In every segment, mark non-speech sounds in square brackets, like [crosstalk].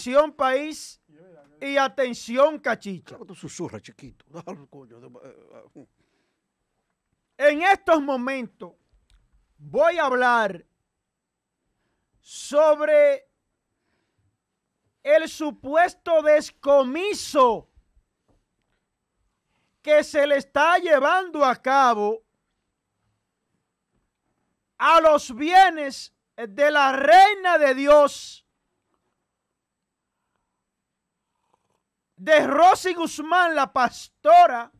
Atención, país. Y atención, cachicha. [laughs] Eh, ah. En estos momentos voy a hablar sobre el supuesto descomiso que se le está llevando a cabo a los bienes de la reina de Dios de Rosy Guzmán, la pastora,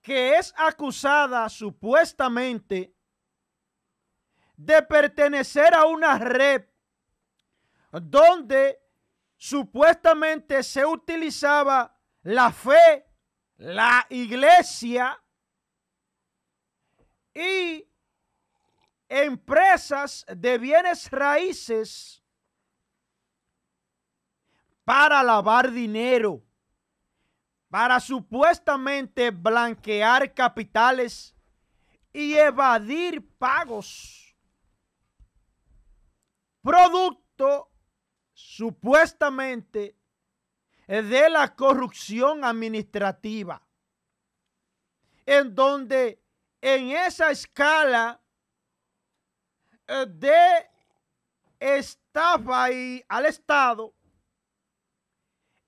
que es acusada supuestamente de pertenecer a una red donde supuestamente se utilizaba la fe, la iglesia y empresas de bienes raíces para lavar dinero, para supuestamente blanquear capitales y evadir pagos. Producto supuestamente de la corrupción administrativa, en donde en esa escala eh, de estafa y al Estado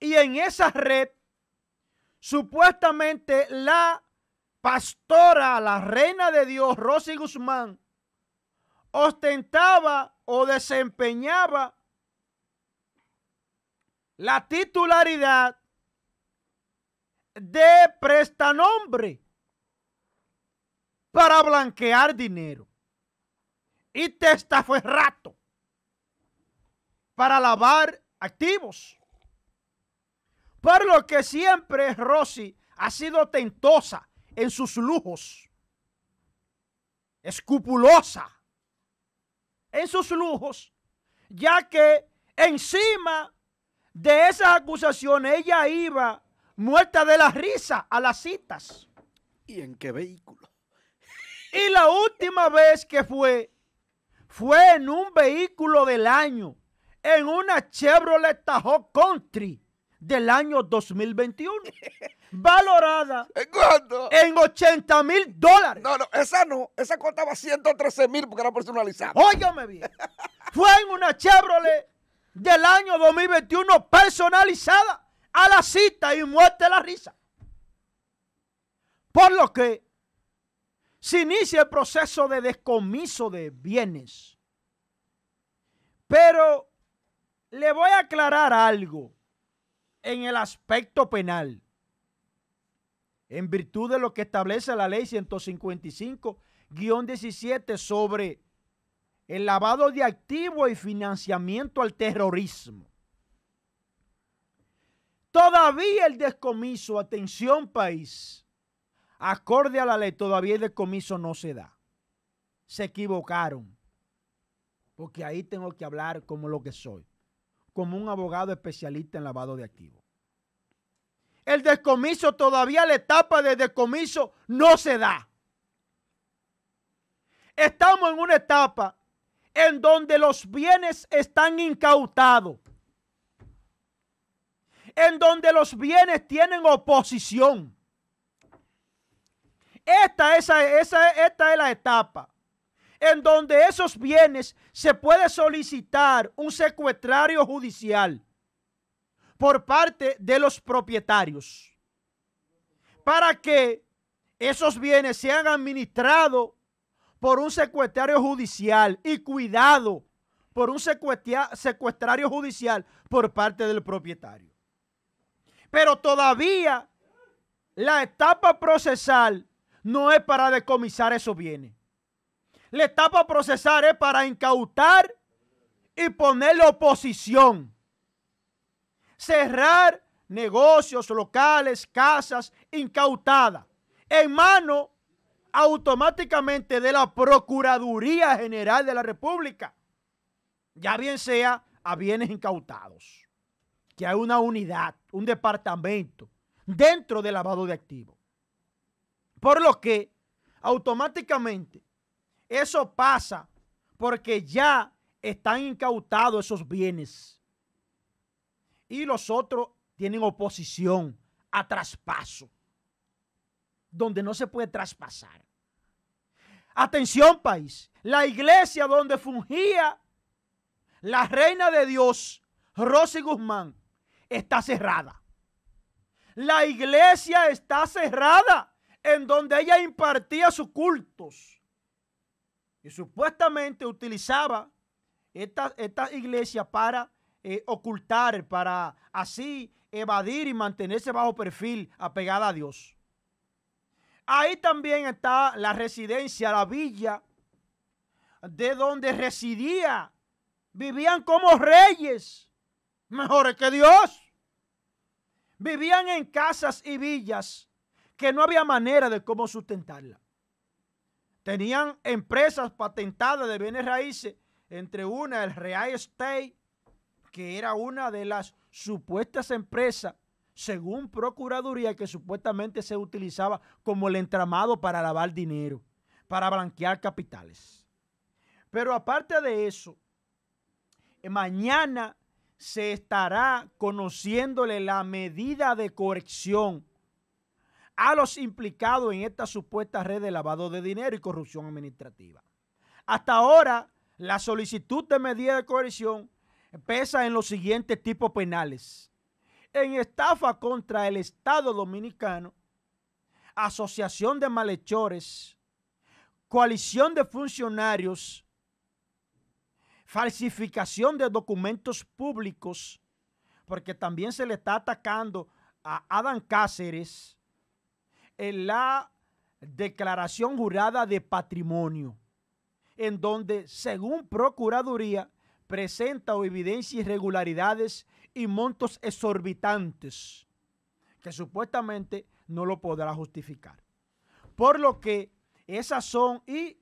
y en esa red, supuestamente la pastora, la reina de Dios, Rosy Guzmán, ostentaba o desempeñaba la titularidad de prestanombre para blanquear dinero y testa fue rato para lavar activos por lo que siempre Rosy ha sido tentosa en sus lujos, escrupulosa en sus lujos, ya que encima de esas acusaciones ella iba muerta de la risa a las citas. ¿Y en qué vehículo? Y la última [laughs] vez que fue, fue en un vehículo del año, en una Chevrolet Tahoe Country del año 2021. [laughs] valorada ¿En 80 mil dólares. No, no, esa no. Esa costaba 113 mil porque era personalizada. Óyeme bien. Fue en una Chevrolet del año 2021 personalizada a la cita y muerte la risa. Por lo que se inicia el proceso de descomiso de bienes. Pero le voy a aclarar algo en el aspecto penal, en virtud de lo que establece la ley 155-17 sobre el lavado de activos y financiamiento al terrorismo. Todavía el descomiso, atención país, acorde a la ley, todavía el descomiso no se da. Se equivocaron, porque ahí tengo que hablar como lo que soy como un abogado especialista en lavado de activos. El descomiso todavía la etapa de descomiso no se da. Estamos en una etapa en donde los bienes están incautados, en donde los bienes tienen oposición. Esta, esa, esa, esta es la etapa en donde esos bienes se puede solicitar un secuestrario judicial por parte de los propietarios para que esos bienes sean administrados por un secuestrario judicial y cuidado por un secuestrario judicial por parte del propietario. Pero todavía la etapa procesal no es para decomisar esos bienes. La etapa procesal es para incautar y ponerle oposición. Cerrar negocios locales, casas incautadas en mano automáticamente de la Procuraduría General de la República, ya bien sea a bienes incautados, que hay una unidad, un departamento dentro del lavado de activos. Por lo que automáticamente eso pasa porque ya están incautados esos bienes. Y los otros tienen oposición a traspaso, donde no se puede traspasar. Atención país, la iglesia donde fungía la reina de Dios, Rosy Guzmán, está cerrada. La iglesia está cerrada en donde ella impartía sus cultos. Y supuestamente utilizaba estas esta iglesia para eh, ocultar, para así evadir y mantenerse bajo perfil apegada a Dios. Ahí también está la residencia, la villa, de donde residía. Vivían como reyes, mejores que Dios. Vivían en casas y villas que no había manera de cómo sustentarla. Tenían empresas patentadas de bienes raíces, entre una el Real Estate, que era una de las supuestas empresas, según Procuraduría, que supuestamente se utilizaba como el entramado para lavar dinero, para blanquear capitales. Pero aparte de eso, mañana se estará conociéndole la medida de corrección a los implicados en esta supuesta red de lavado de dinero y corrupción administrativa. Hasta ahora, la solicitud de medida de coerción pesa en los siguientes tipos penales. En estafa contra el Estado dominicano, asociación de malhechores, coalición de funcionarios, falsificación de documentos públicos, porque también se le está atacando a Adán Cáceres, en la declaración jurada de patrimonio, en donde, según Procuraduría, presenta o evidencia irregularidades y montos exorbitantes que supuestamente no lo podrá justificar. Por lo que esas son y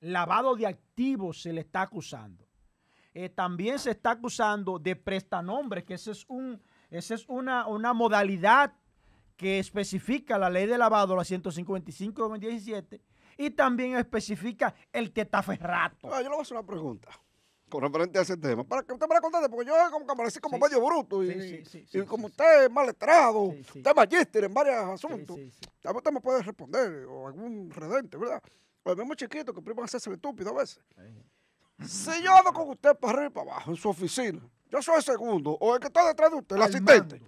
lavado de activos se le está acusando. Eh, también se está acusando de prestanombres, que esa es, un, es una, una modalidad que especifica la ley de lavado, la 155 2017, y también especifica el tetaferrato. Ah, yo le voy a hacer una pregunta con referente a ese tema. Para que usted me la conteste, porque yo como que como medio bruto y, como usted es maletrado, usted es magíster en varios asuntos, a usted me puede responder o algún redente, ¿verdad? O el mismo chiquito que a hacerse el estúpido a veces. Si yo ando con usted para arriba y para abajo en su oficina, yo soy el segundo o el que está detrás de usted, el asistente.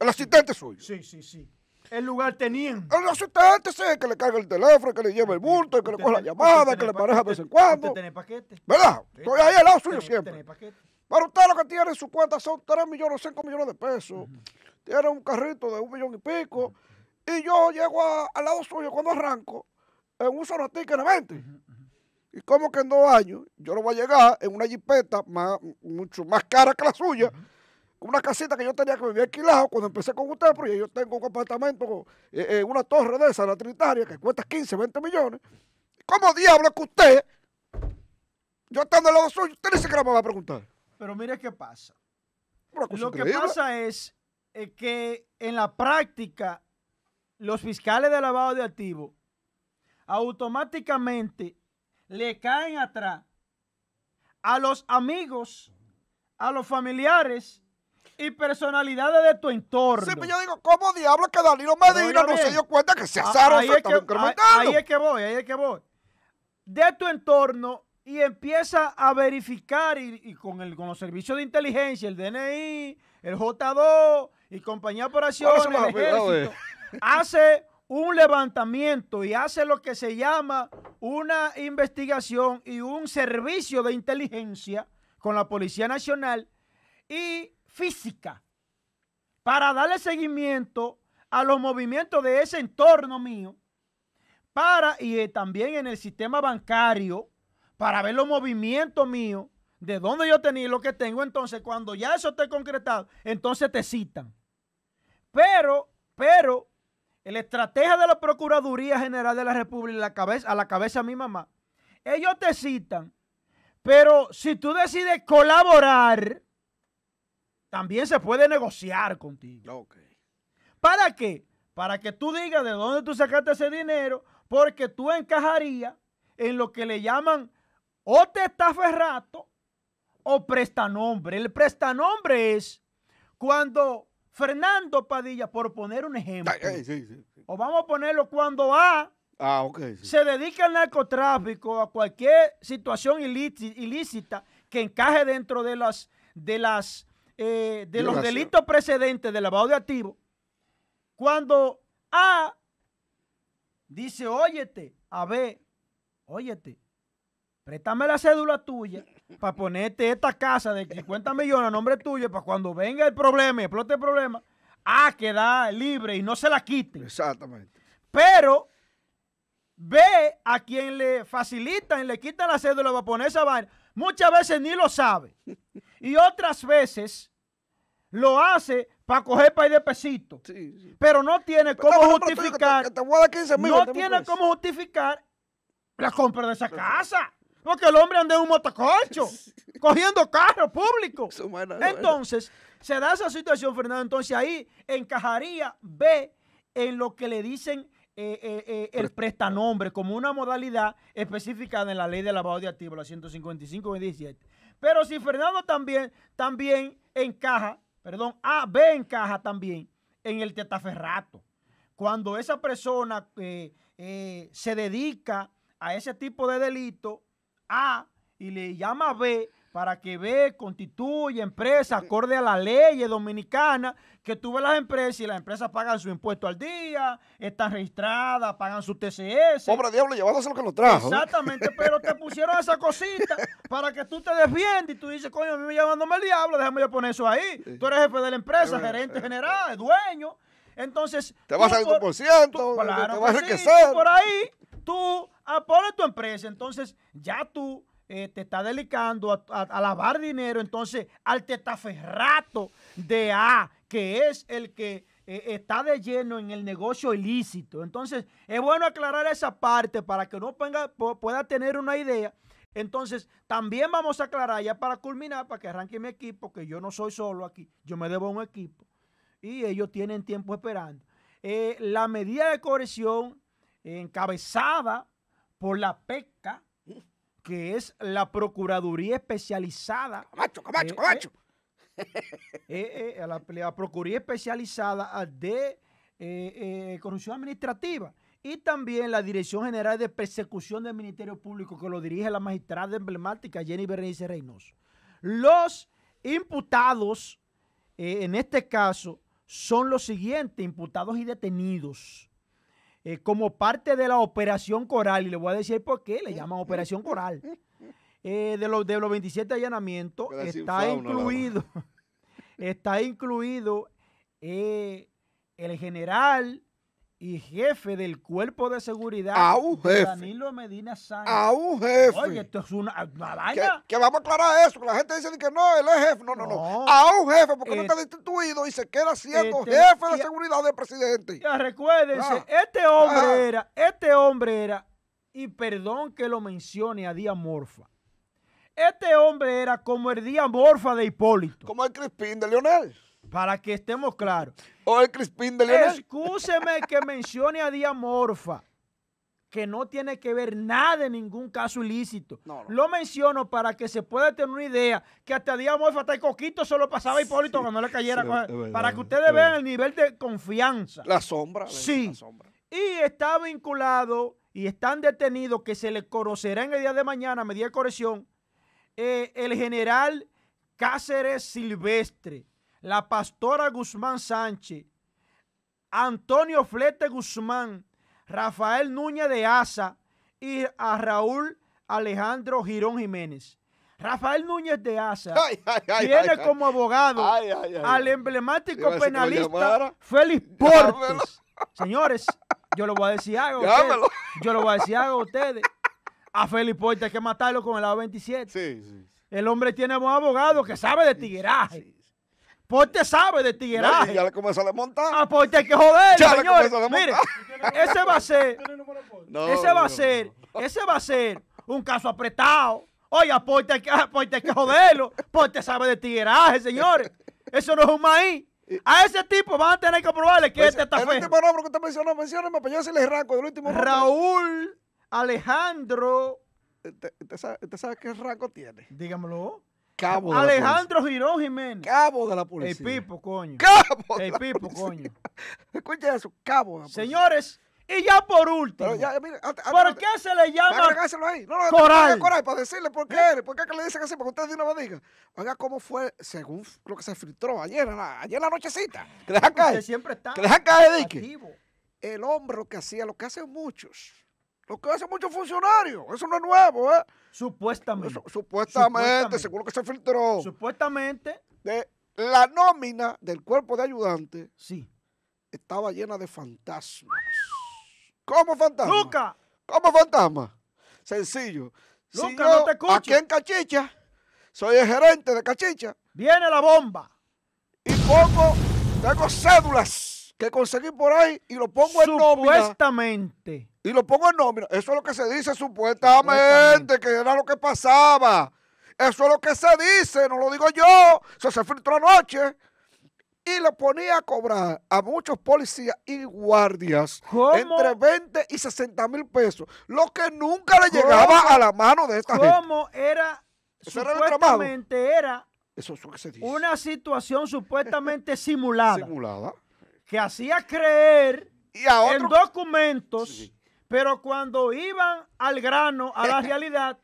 el asistente soy. Yo. Sí, sí, sí el lugar tenían. El asistente, sí, que le carga el teléfono, que le lleva el bulto, que le coge la llamada, que le maneja de vez en cuando. Usted tiene paquete. ¿Verdad? Estoy ahí al lado suyo siempre. Para usted lo que tiene en su cuenta son 3 millones, 5 millones de pesos. Tiene un carrito de un millón y pico. Y yo llego al lado suyo cuando arranco en un solo que en 20. Y como que en dos años yo no voy a llegar en una jipeta más, mucho más cara que la suya una casita que yo tenía que vivir alquilado cuando empecé con usted, porque yo tengo un apartamento, en eh, eh, una torre de esa, la Trinitaria, que cuesta 15, 20 millones. ¿Cómo diablo que usted, yo estando al lado suyo, usted ni siquiera me va a preguntar? Pero mire qué pasa. Lo que pasa es eh, que en la práctica, los fiscales de lavado de activos automáticamente le caen atrás a los amigos, a los familiares y personalidades de tu entorno. Sí, pero pues yo digo, ¿cómo diablos que Danilo Medina no, se dio cuenta que se asaron? Ah, ahí, es que, es que voy, ahí es que voy. De tu entorno y empieza a verificar y, con, el, los servicios de inteligencia, el DNI, el J2 y compañía por acción, ejército, hace un levantamiento y hace lo que se llama una investigación y un servicio de inteligencia con la Policía Nacional y física para darle seguimiento a los movimientos de ese entorno mío, para, y eh, también en el sistema bancario, para ver los movimientos míos, de dónde yo tenía lo que tengo. Entonces, cuando ya eso esté concretado, entonces te citan. Pero, pero, la estrategia de la Procuraduría General de la República, la cabeza, a la cabeza de mi mamá, ellos te citan, pero si tú decides colaborar, también se puede negociar contigo. ¿Para qué? Para que tú digas de dónde tú sacaste ese dinero, porque tú encajarías en lo que le llaman o testaferrato o prestanombre. El prestanombre es cuando Fernando Padilla, por poner un ejemplo, o vamos a ponerlo cuando A ah, se dedica al narcotráfico, a cualquier situación ilícita, ilícita que encaje dentro de las, de las eh, de los delitos precedentes de lavado de activos, cuando A dice, óyete, a B, óyete, préstame la cédula tuya para ponerte esta casa de 50 millones a nombre tuyo para cuando venga el problema y explote el problema, A queda libre y no se la quite, Exactamente. Pero B a quien le facilitan, le quitan la cédula para poner esa vaina, muchas veces ni lo sabe. Y otras veces lo hace para coger país de pesito. Pero no tiene cómo justificar. no tiene cómo justificar la compra de esa casa. Porque el hombre anda en un motoconcho, [laughs] cogiendo carro público. Entonces, se da esa situación, Fernando. Entonces ahí encajaría B en lo que le dicen eh, eh, eh, el prestanombre como una modalidad específica en la ley de lavado de activos, la 155-17. Pero si Fernando también, también encaja, perdón, A, B encaja también en el tetaferrato. Cuando esa persona eh, eh, se dedica a ese tipo de delito, A, y le llama B, para que ve, constituye, empresa acorde a la ley dominicana, que tú ves las empresas y las empresas pagan su impuesto al día, están registradas, pagan su TCS. Pobre diablo, llevándose lo que lo trajo. Exactamente, pero te [laughs] pusieron esa cosita para que tú te defiendas y tú dices, coño, a mí me llamándome el diablo, déjame yo poner eso ahí. Tú eres jefe de la empresa, eh, gerente eh, general, eh. dueño. Entonces. Te vas a ir por ciento, te vas a Por ahí, tú ah, pones tu empresa. Entonces, ya tú eh, te está delicando a, lavar dinero, entonces al tetaferrato de A, que es el que eh, está de lleno en el negocio ilícito. Entonces, es bueno aclarar esa parte para que uno pueda tener una idea. Entonces, también vamos a aclarar ya para culminar, para que arranque mi equipo, que yo no soy solo aquí, yo me debo a un equipo y ellos tienen tiempo esperando. Eh, la medida de corrección encabezada por la PECA, que es la Procuraduría Especializada. Camacho, Camacho, eh, Camacho. Eh, eh, la, Procuraduría Especializada de Corrupción Administrativa y también la Dirección General de Persecución del Ministerio Público, que lo dirige la magistrada emblemática Jenny Berenice Reynoso. Los imputados, en este caso, son los siguientes, imputados y detenidos. Eh, como parte de la Operación Coral, y le voy a decir por qué le llaman Operación Coral, [laughs] eh, de, los, de los 27 allanamientos [laughs] está incluido, está eh, incluido el general y jefe del cuerpo de seguridad de Danilo Medina Sánchez. A un jefe. Oye, esto es una, una ah, Que, vamos a aclarar eso, la gente dice que no, él es jefe. No, no, no. A un jefe, porque no eh, está destituido y se queda siendo este, jefe de seguridad del presidente. Ya recuérdense, ah, este hombre ah. era, este hombre era, y perdón que lo mencione a Díaz Morfa. Este hombre era como el Díaz Morfa de Hipólito. Como el Crispín de Leonel. Para que estemos claros. hoy oh, Crispín que mencione a Morfa, que no tiene que ver nada en ningún caso ilícito. Lo menciono para que se pueda tener una idea que hasta Diamorfa, hasta el coquito solo pasaba a Hipólito cuando le cayera. para que ustedes vean el nivel de confianza. La sombra. Sí. Y está vinculado y están detenidos, que se le conocerá en el día de mañana, a medida de corrección, eh, el general Cáceres Silvestre la pastora Guzmán Sánchez, Antonio Flete Guzmán, Rafael Núñez de Asa y a Raúl Alejandro Girón Jiménez. Rafael Núñez de Asa tiene como abogado al emblemático penalista Félix [laughs] Portes. Señores, yo lo voy a decir algo. A ustedes. Yo lo voy a decir a ustedes. A Félix Portes hay que matarlo con el lado 27. El hombre tiene buen abogado que sabe de tigueraje. Porte sabe de tigueraje. ya le comenzó a desmontar? Ah, qué pues hay que joder, ya Mire, ese va a ser, ese va a ser, ese va a ser un caso apretado. Oye, aporte ah, pues hay que, qué ah, pues hay que joderlo. sabe de tigueraje, señores. Eso no es un maíz. A ese tipo van a tener que probarle que este está feo. El último nombre que usted mencionó, mencióname, pero yo se le raco del último nombre. Raúl Alejandro. ¿Usted, sabe, qué rango tiene? Dígamelo. Cabo de Alejandro Girón Jiménez. Cabo de la policía. El Pipo, coño. Cabo. El Pipo, coño. [laughs] Escuchen eso, cabo. De Señores, y ya por último. Ya, ¿Por qué se le llama ahí. No, no, coral? coral? Para decirle por qué, ¿Eh? por qué le dicen así, para que ustedes no una digan. Oiga, ¿cómo fue, según lo que se filtró ayer, ayer la nochecita? Que dejan caer. Que siempre está. Que dejan caer, Dique. El hombre lo que hacía, lo que hacen muchos lo que hacen muchos funcionarios. Eso no es nuevo, ¿eh? Supuestamente. supuestamente, seguro que se filtró. Supuestamente. De la nómina del cuerpo de ayudante. Sí. Estaba llena de fantasmas. ¿Cómo fantasmas? ¡Luca! ¿Cómo fantasmas? Sencillo. Luca, no te escucho. Aquí en Cachicha, soy el gerente de Cachicha. Viene la bomba. Y pongo, tengo cédulas que conseguí por ahí y lo pongo en nómina. Supuestamente. Y lo pongo en nómina. Eso es lo que se dice supuestamente, que era lo que pasaba. Eso es lo que se dice, no lo digo yo. Eso se filtró anoche. Y lo ponía a cobrar a muchos policías y guardias entre 20 y 60 mil pesos, lo que nunca le llegaba a la mano de esta gente. ¿Cómo era? supuestamente era, eso es lo que se dice. una situación supuestamente simulada. Simulada que hacía creer en documentos, pero cuando iban al grano, a la [laughs] realidad,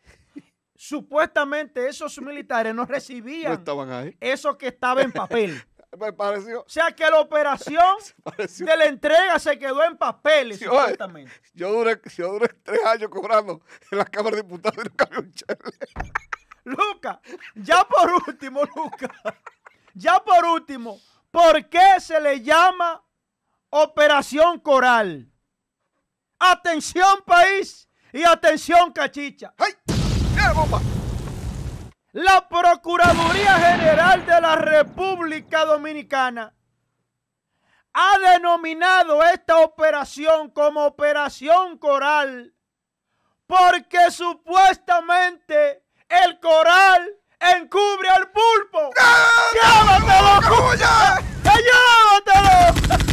supuestamente esos militares no recibían eso que estaba en papel. [laughs] Me pareció. O sea que la operación [laughs] de la entrega se quedó en papel. supuestamente. yo, duré, yo duré tres años cobrando en la Cámara de Diputados y no vi Luca, ya por último, Luca, ya por último, ¿Por qué se le llama operación coral? Atención país y atención cachicha. La Procuraduría General de la República Dominicana ha denominado esta operación como operación coral porque supuestamente el coral encubre al pulpo. ¡No! ¡Llévatelo! ¡Llévatelo!